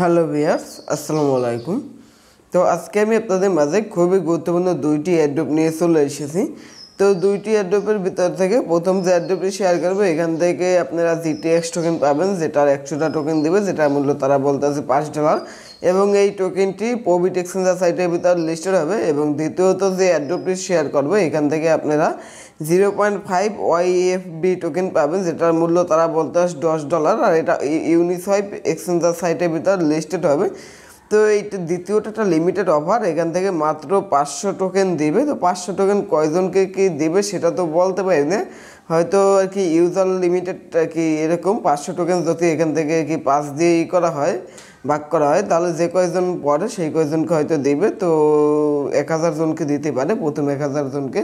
hello বিয়ার্স আসসালামু আলাইকুম তো আজকে আমি আপনাদের মাঝে খুবই গুরুত্বপূর্ণ দুইটি অ্যাড্রপ নিয়ে চলে এসেছি তো দুইটি অ্যাড্রপের ভিতর থেকে প্রথম যে অ্যাড্রপটি শেয়ার করবো এখান থেকে আপনারা এক্স টোকেন পাবেন যেটার একশোটা টোকেন দেবে যেটা মূল্য তারা বলতেছে পাঁচ ডলার এবং এই টোকেনটি প্রবিট এক্সেঞ্জার সাইটের ভিতর লিস্টেড হবে এবং দ্বিতীয়ত যে অ্যাড্রপটি শেয়ার করবো এখান থেকে আপনারা zero point five Y F B token পাবেন যেটার মূল্য তারা বলতে দশ ডলার আর এটা ইউনিসাইপ এক্সচেঞ্জার সাইটের ভিতর লিস্টেড হবে তো এইটা দ্বিতীয়টা একটা লিমিটেড অফার এখান থেকে মাত্র পাঁচশো টোকেন দেবে তো পাঁচশো টোকেন কয়জনকে কি দেবে সেটা তো বলতে পারি না হয়তো আর কি ইউজার লিমিটেড কি এরকম পাঁচশো টোকেন যদি এখান থেকে কি পাস দিয়ে করা হয় ভাগ করা হয় তাহলে যে কয়েকজন পড়ে সেই কয়জনকে হয়তো দেবে তো এক হাজার জনকে দিতে পারে প্রথম এক হাজার জনকে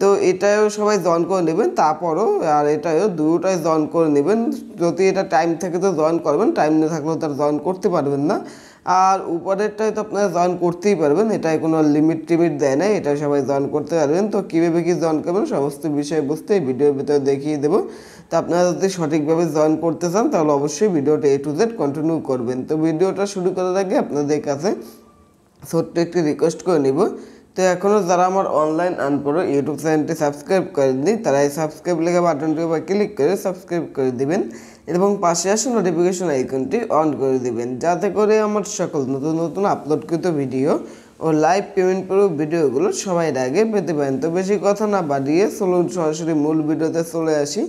তো এটাও সবাই জয়েন করে নেবেন তারপরও আর এটাও দুটাই জয়েন করে নেবেন যদি এটা টাইম থাকে তো জয়েন করবেন টাইম না থাকলেও তার জয়েন করতে পারবেন না আর উপরেরটায় তো আপনারা জয়েন করতেই পারবেন এটায় কোনো লিমিট টিমিট দেয় না এটা সবাই জয়েন করতে পারবেন তো কীভাবে কী জয়েন করবেন সমস্ত বিষয়বস্তু এই ভিডিওর ভিতরে দেখিয়ে দেবো তো আপনারা যদি সঠিকভাবে জয়েন করতে চান তাহলে অবশ্যই ভিডিওটা এ টু জেড কন্টিনিউ করবেন তো ভিডিওটা শুরু করার আগে আপনাদের কাছে ছোট্ট একটি রিকোয়েস্ট করে নেব তো এখনও যারা আমার অনলাইন আনপড়ো ইউটিউব চ্যানেলটি সাবস্ক্রাইব করেননি তারা এই সাবস্ক্রাইব লেখা বাটনটি উপর ক্লিক করে সাবস্ক্রাইব করে দিবেন এবং পাশে আসুন নোটিফিকেশন আইকনটি অন করে দিবেন যাতে করে আমার সকল নতুন নতুন আপলোডকৃত ভিডিও ও লাইভ পেমেন্ট প্রুফ ভিডিওগুলো সবাই আগে পেতে পারেন তো বেশি কথা না বাড়িয়ে চলুন সরাসরি মূল ভিডিওতে চলে আসি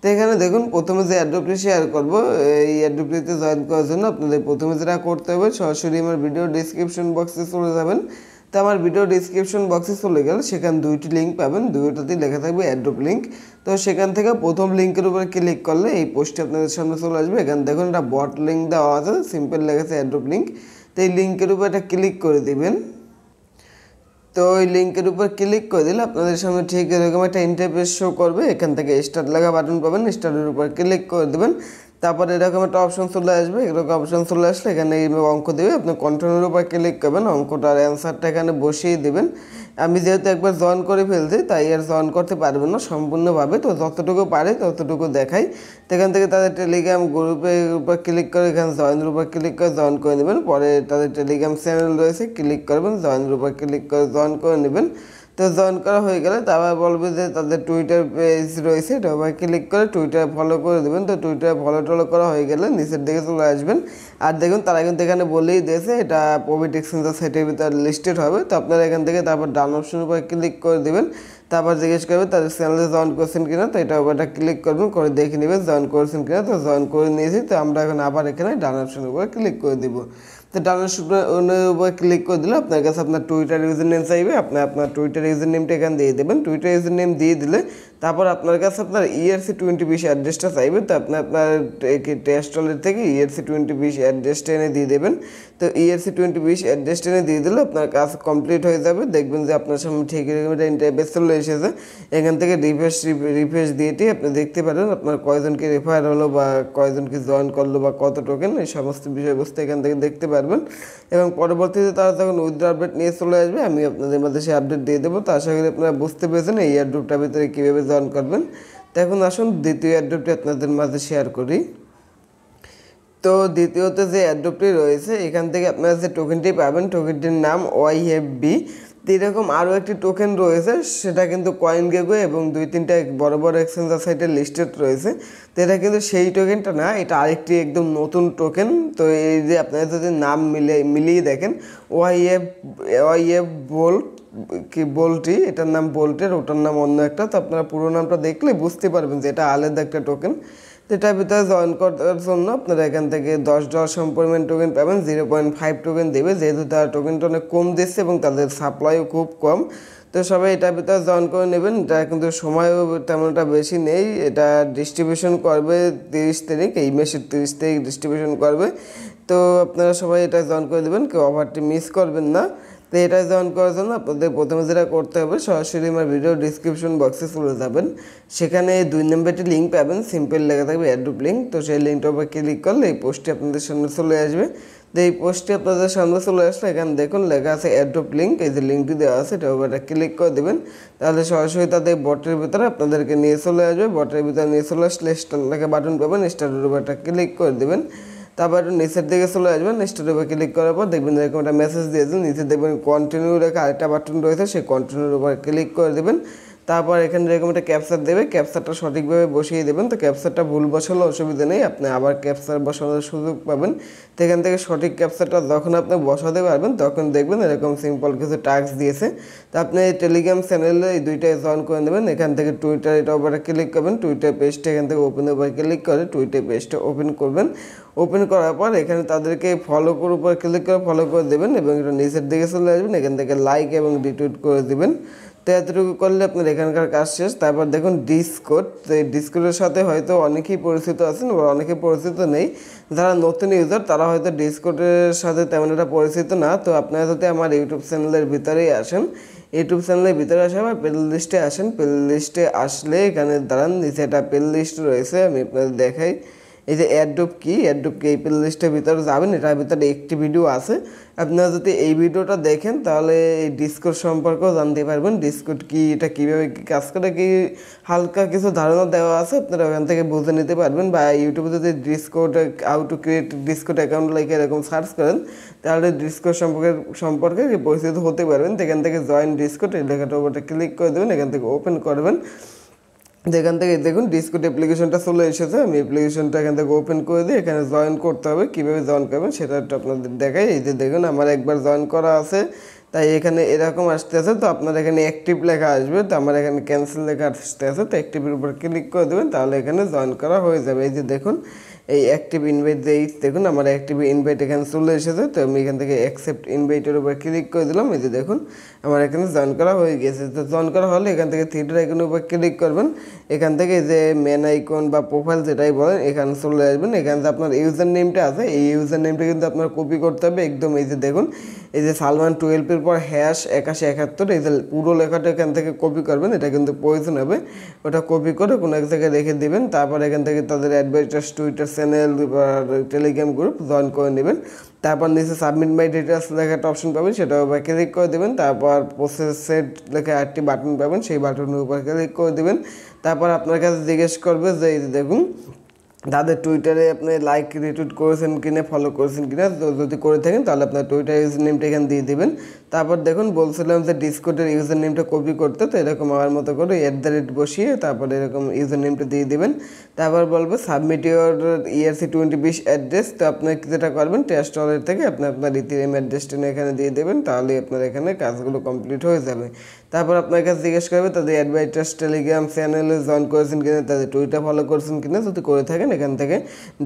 তো এখানে দেখুন প্রথমে যে অ্যাড্রপটি শেয়ার করবো এই অ্যাড্রপটিতে জয়েন করার জন্য আপনাদের প্রথমে যেটা করতে হবে সরাসরি আমার ভিডিও ডিসক্রিপশন বক্সে চলে যাবেন তো আমার ভিডিও ডিসক্রিপশন বক্সে চলে গেল সেখানে দুইটি লিঙ্ক পাবেন দুইটাতেই লেখা থাকবে অ্যাড্রপ লিঙ্ক তো সেখান থেকে প্রথম লিঙ্কের উপরে ক্লিক করলে এই পোস্টটি আপনাদের সামনে চলে আসবে এখানে দেখুন এটা বট লিঙ্ক দেওয়া আছে সিম্পল লেগেছে অ্যাড্রপ লিঙ্ক তো এই লিঙ্কের উপর এটা ক্লিক করে দিবেন তো ওই লিঙ্কের উপর ক্লিক করে দিলে আপনাদের সামনে ঠিক এরকম একটা ইন্টারপ্রেস শো করবে এখান থেকে স্টার্ট লাগা বাটন পাবেন স্টার্টের উপর ক্লিক করে দেবেন তারপরে এরকম একটা অপশন চলে আসবে এরকম অপশন চলে আসলে এখানে অঙ্ক দেবে আপনি কন্ট্রোলের উপর ক্লিক করবেন অঙ্কটার অ্যান্সারটা এখানে বসিয়ে দেবেন আমি যেহেতু একবার জয়েন করে ফেলছি তাই আর জয়েন করতে পারবেন না সম্পূর্ণভাবে তো যতটুকু পারে ততটুকু দেখাই এখান থেকে তাদের টেলিগ্রাম গ্রুপের উপর ক্লিক করে এখানে জয়েনের উপর ক্লিক করে জয়েন করে নেবেন পরে তাদের টেলিগ্রাম চ্যানেল রয়েছে ক্লিক করবেন জয়েনের উপর ক্লিক করে জয়েন করে নেবেন তো জয়েন করা হয়ে গেলে তারপর বলবে যে তাদের টুইটার পেজ রয়েছে এটা ওভার ক্লিক করে টুইটার ফলো করে দেবেন তো টুইটার ফলো টলো করা হয়ে গেলে নিচের দিকে চলে আসবেন আর দেখুন তারা কিন্তু এখানে বলেই দিয়েছে এটা প্রবিট এক্সচেঞ্জ সাইটের ভিতরে লিস্টেড হবে তো আপনারা এখান থেকে তারপর ডান অপশন উপরে ক্লিক করে দেবেন তারপর জিজ্ঞেস করবে তাদের চ্যানেলে জয়েন করছেন কিনা তো এটা ওটা ক্লিক করবেন করে দেখে নেবেন জয়েন করেছেন কিনা তো জয়েন করে নিয়েছি তো আমরা এখন আবার এখানে ডান অপশন উপরে ক্লিক করে দেবো তো ডাউনলোড উপর ক্লিক করে দিলে আপনার কাছে আপনার টুইটার ইউজার নেম চাইবে আপনি আপনার টুইটার ইউজার নেমটা এখানে দিয়ে দেবেন টুইটার ইউজার নেম দিয়ে দিলে তারপর আপনার কাছে আপনার ইয়ারসি টোয়েন্টি বিশ অ্যাড্রেসটা চাইবে তো আপনি আপনার টেস্টলের থেকে ইয়ারসি টোয়েন্টি বিশ অ্যাড্রেসটা এনে দিয়ে দেবেন তো ইয়ারসি টোয়েন্টি বিশ অ্যাড্রেসটা এনে দিয়ে দিলে আপনার কাজ কমপ্লিট হয়ে যাবে দেখবেন যে আপনার সামনে ঠিক ইন্টারভেস চলে এসেছে এখান থেকে রিফ্রেশ রিফ্রেশ দিয়েটি আপনি দেখতে পারেন আপনার কয়জনকে রেফার হলো বা কয়জনকে জয়েন করলো বা কত টোকেন এই সমস্ত বিষয়বস্তু এখান থেকে দেখতে পারবেন এবং পরবর্তীতে তারা যখন উইথড্র আপডেট নিয়ে চলে আসবে আমি আপনাদের মধ্যে সে আপডেট দিয়ে দেবো তো আশা করি আপনারা বুঝতে পেরেছেন এই এয়ারড্রপটার ভিতরে কীভাবে জয়েন করবেন তো এখন আসুন দ্বিতীয় অ্যাড্রপটি আপনাদের মাঝে শেয়ার করি তো দ্বিতীয়ত যে অ্যাড্রপটি রয়েছে এখান থেকে আপনারা যে টোকেনটি পাবেন টোকেনটির নাম ওয়াই এফ বি এরকম আরও একটি টোকেন রয়েছে সেটা কিন্তু কয়েন গেগো এবং দুই তিনটা বড় বড় এক্সচেঞ্জার সাইটে লিস্টেড রয়েছে তো এটা কিন্তু সেই টোকেনটা না এটা আরেকটি একদম নতুন টোকেন তো এই যে আপনারা যদি নাম মিলে মিলিয়ে দেখেন ওয়াইএফ ওয়াইএফ বোল্ট কি বোল্টি এটার নাম বোল্টের ওটার নাম অন্য একটা তো আপনারা পুরো নামটা দেখলে বুঝতে পারবেন যে এটা আলাদা একটা টোকেন এটার ভিতরে জয়েন করার জন্য আপনারা এখান থেকে দশ ডলার সম্পরিমাণ টোকেন পাবেন জিরো পয়েন্ট ফাইভ টোকেন দেবে যেহেতু তারা টোকেনটা অনেক কম দিচ্ছে এবং তাদের সাপ্লাইও খুব কম তো সবাই এটার ভিতরে জয়েন করে নেবেন এটা কিন্তু সময়ও তেমনটা বেশি নেই এটা ডিস্ট্রিবিউশন করবে তিরিশ তারিখ এই মাসের তিরিশ তারিখ ডিস্ট্রিবিউশন করবে তো আপনারা সবাই এটা জয়েন করে দেবেন কেউ অফারটি মিস করবেন না তো এটা জয়েন করার জন্য আপনাদের প্রথমে যেটা করতে হবে সরাসরি আমার ভিডিও ডিসক্রিপশন বক্সে চলে যাবেন সেখানে দুই নম্বরটি লিঙ্ক পাবেন সিম্পল লেখা থাকবে অ্যাড্রুপ লিঙ্ক তো সেই লিঙ্কটা উপর ক্লিক করলে এই পোস্টটি আপনাদের সামনে চলে আসবে তো এই পোস্টটি আপনাদের সামনে চলে আসলে এখানে দেখুন লেখা আছে অ্যাড্রপ লিঙ্ক এই যে লিঙ্কটি দেওয়া আছে এটা ওপরে ক্লিক করে দেবেন তাহলে সরাসরি তাদের বটের ভিতরে আপনাদেরকে নিয়ে চলে আসবে বটের ভিতরে নিয়ে চলে আসলে স্টার লেখা বাটন পাবেন স্টারের উপর একটা ক্লিক করে দেবেন তারপর নিচের দিকে চলে আসবেন স্টোর উপরে ক্লিক করার পর দেখবেন এরকম একটা মেসেজ দিয়েছেন নিচে দেখবেন কন্টিনিউ রেখে আরেকটা বাটন রয়েছে সেই কন্টিনিউর উপর ক্লিক করে দেবেন তারপর এখানে এরকম একটা ক্যাপসার দেবে ক্যাপসারটা সঠিকভাবে বসিয়ে দেবেন তো ক্যাপসারটা ভুল বসালে অসুবিধা নেই আপনি আবার ক্যাপসার বসানোর সুযোগ পাবেন তো এখান থেকে সঠিক ক্যাপসারটা যখন আপনি বসাতে পারবেন তখন দেখবেন এরকম সিম্পল কিছু টাস্ক দিয়েছে তো আপনি টেলিগ্রাম চ্যানেলে এই দুইটাই জয়েন করে নেবেন এখান থেকে টুইটার এটা ওপরে ক্লিক করবেন টুইটার পেজটা এখান থেকে ওপেন ওপরে ক্লিক করে টুইটার পেজটা ওপেন করবেন ওপেন করার পর এখানে তাদেরকে ফলো করার উপর ক্লিক করে ফলো করে দেবেন এবং এটা নিচের দিকে চলে আসবেন এখান থেকে লাইক এবং রিটুইট করে দেবেন তো এতটুকু করলে আপনার এখানকার কাজ শেষ তারপর দেখুন ডিসকোড তো এই ডিসকোডের সাথে হয়তো অনেকেই পরিচিত আছেন বা অনেকে পরিচিত নেই যারা নতুন ইউজার তারা হয়তো ডিসকোডের সাথে তেমন একটা পরিচিত না তো আপনারা যদি আমার ইউটিউব চ্যানেলের ভিতরেই আসেন ইউটিউব চ্যানেলের ভিতরে আসে আমার প্লে লিস্টে আসেন প্লে লিস্টে আসলে এখানে দাঁড়ান নিচে একটা প্লে লিস্ট রয়েছে আমি আপনাদের দেখাই এই যে অ্যাডোপ কি অ্যাডোপ কি এই প্লে লিস্টের ভিতরে যাবেন এটার ভিতরে একটি ভিডিও আছে আপনারা যদি এই ভিডিওটা দেখেন তাহলে এই ডিসকোড সম্পর্কেও জানতে পারবেন ডিসকোড কি এটা কীভাবে কী কাজ করে কি হালকা কিছু ধারণা দেওয়া আছে আপনারা ওখান থেকে বুঝে নিতে পারবেন বা ইউটিউবে যদি Discord how to create Discord account like এরকম সার্চ করেন তাহলে ডিসকোড সম্পর্কে সম্পর্কে পরিচিত হতে পারবেন এখান থেকে জয়েন ডিসকোড এই লেখাটার ওপরে ক্লিক করে দেবেন এখান থেকে ওপেন করবেন যেখান থেকে দেখুন ডিসকুট অ্যাপ্লিকেশনটা চলে এসেছে আমি অ্যাপ্লিকেশনটা এখান থেকে ওপেন করে দিই এখানে জয়েন করতে হবে কীভাবে জয়েন করবেন সেটা একটু আপনাদের দেখাই এই যে দেখুন আমার একবার জয়েন করা আছে তাই এখানে এরকম আসতে আছে তো আপনার এখানে অ্যাক্টিভ লেখা আসবে তো আমার এখানে ক্যান্সেল লেখা আসতে আছে তো অ্যাক্টিভের উপর ক্লিক করে দেবেন তাহলে এখানে জয়েন করা হয়ে যাবে এই যে দেখুন এই অ্যাক্টিভ ইনভাইট এই দেখুন আমার অ্যাক্টিভ ইনভাইট এখানে চলে এসেছে তো আমি এখান থেকে অ্যাকসেপ্ট ইনভাইটের উপর ক্লিক করে দিলাম এই যে দেখুন আমার এখানে জয়েন করা হয়ে গেছে তো জয়েন করা হলে এখান থেকে থিয়েটার আইকনের উপর ক্লিক করবেন এখান থেকে যে মেন আইকন বা প্রোফাইল যেটাই বলেন এখানে চলে আসবেন এখানে যে আপনার ইউজার নেমটা আছে এই ইউজার নেমটা কিন্তু আপনার কপি করতে হবে একদম এই যে দেখুন এই যে সালমান টুয়েলভের পর হ্যাশ একাশি একাত্তর এই যে পুরো লেখাটা এখান থেকে কপি করবেন এটা কিন্তু প্রয়োজন হবে ওটা কপি করে কোনো এক জায়গায় রেখে দিবেন তারপর এখান থেকে তাদের advertise Twitter channel Telegram group join করে নেবেন তারপর নিচে সাবমিট মাই ডিটেলস লেখা একটা অপশন পাবেন সেটা ক্লিক করে দেবেন তারপর তারপর প্রসেসের লেখা একটি বাটন পাবেন সেই বাটনের উপর ক্লিক করে দেবেন তারপর আপনার কাছে জিজ্ঞেস করবে যে দেখুন তাদের টুইটারে আপনি লাইক রিটুইট করেছেন কিনা ফলো করেছেন কিনা যদি করে থাকেন তাহলে আপনার টুইটার ইউজার নেমটা এখানে দিয়ে দেবেন তারপর দেখুন বলছিলাম যে ডিসকোডের ইউজার নেমটা কপি করতে তো এরকম আমার মতো করে অ্যাট দ্য রেট বসিয়ে তারপর এরকম ইউজার নেমটা দিয়ে দেবেন তারপর বলবো সাবমিট ইউর ইয়ারসি টোয়েন্টি বিশ অ্যাড্রেস তো আপনি যেটা করবেন টেস্ট অলের থেকে আপনি আপনার এম অ্যাড্রেসটা এখানে দিয়ে দেবেন তাহলে আপনার এখানে কাজগুলো কমপ্লিট হয়ে যাবে তারপর আপনার কাছে জিজ্ঞেস করবে তাদের অ্যাডভাইটার্স টেলিগ্রাম চ্যানেলে জয়েন করেছেন কিনা তাদের টুইটার ফলো করেছেন কিনা যদি করে থাকেন এখান থেকে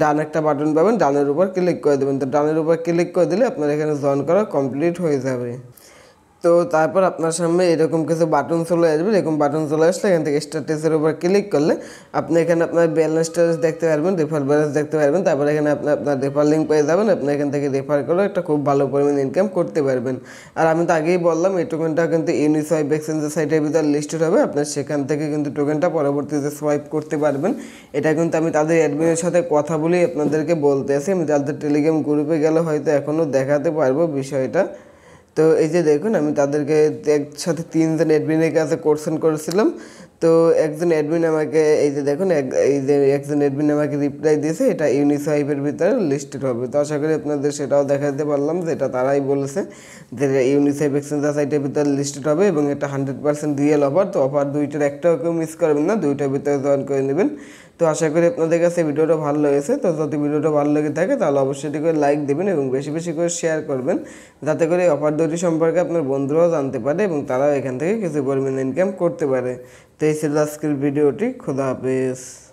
ডান একটা বাটন পাবেন ডানের উপর ক্লিক করে দেবেন তো ডানের উপর ক্লিক করে দিলে আপনার এখানে জয়েন করা কমপ্লিট হয়ে যাবে তো তারপর আপনার সামনে এরকম কিছু বাটন চলে আসবে এরকম বাটন চলে আসলে এখান থেকে স্ট্যাটাসের উপর ক্লিক করলে আপনি এখানে আপনার ব্যালেন্স স্ট্যাটাস দেখতে পারবেন রেফার ব্যালেন্স দেখতে পারবেন তারপর এখানে আপনি আপনার রেফার লিঙ্ক পেয়ে যাবেন আপনি এখান থেকে রেফার করে একটা খুব ভালো পরিমাণ ইনকাম করতে পারবেন আর আমি তো আগেই বললাম এই টোকেনটা কিন্তু ইউনিসোয়াইপ এক্সচেঞ্জের সাইটের ভিতরে লিস্টেড হবে আপনার সেখান থেকে কিন্তু টোকেনটা পরবর্তীতে সোয়াইপ করতে পারবেন এটা কিন্তু আমি তাদের অ্যাডমিনের সাথে কথা বলেই আপনাদেরকে বলতে আসি আমি তাদের টেলিগ্রাম গ্রুপে গেলে হয়তো এখনও দেখাতে পারবো বিষয়টা তো এই যে দেখুন আমি তাদেরকে একসাথে তিনজন অ্যাডমিনের কাছে কোশ্চেন করেছিলাম তো একজন অ্যাডমিন আমাকে এই যে দেখুন এই যে একজন অ্যাডমিন আমাকে রিপ্লাই দিয়েছে এটা ইউনিসাইফের ভিতরে লিস্টেড হবে তো আশা করি আপনাদের সেটাও দেখাতে পারলাম যে এটা তারাই বলেছে যে ইউনিসাইফ এক্সচেঞ্জ সাইটের ভিতরে লিস্টেড হবে এবং এটা হান্ড্রেড পার্সেন্ট রিয়েল অফার তো অফার দুইটার একটাও কেউ মিস করবেন না দুইটার ভিতরে জয়েন করে নেবেন তো আশা করি আপনাদের কাছে ভিডিওটা ভালো লেগেছে তো যদি ভিডিওটা ভালো লেগে থাকে তাহলে অবশ্যই করে লাইক দেবেন এবং বেশি বেশি করে শেয়ার করবেন যাতে করে অফার দুটি সম্পর্কে আপনার বন্ধুরাও জানতে পারে এবং তারাও এখান থেকে কিছু পরিমাণ ইনকাম করতে পারে তো এই ছিল আজকের ভিডিওটি খোদা হাফেজ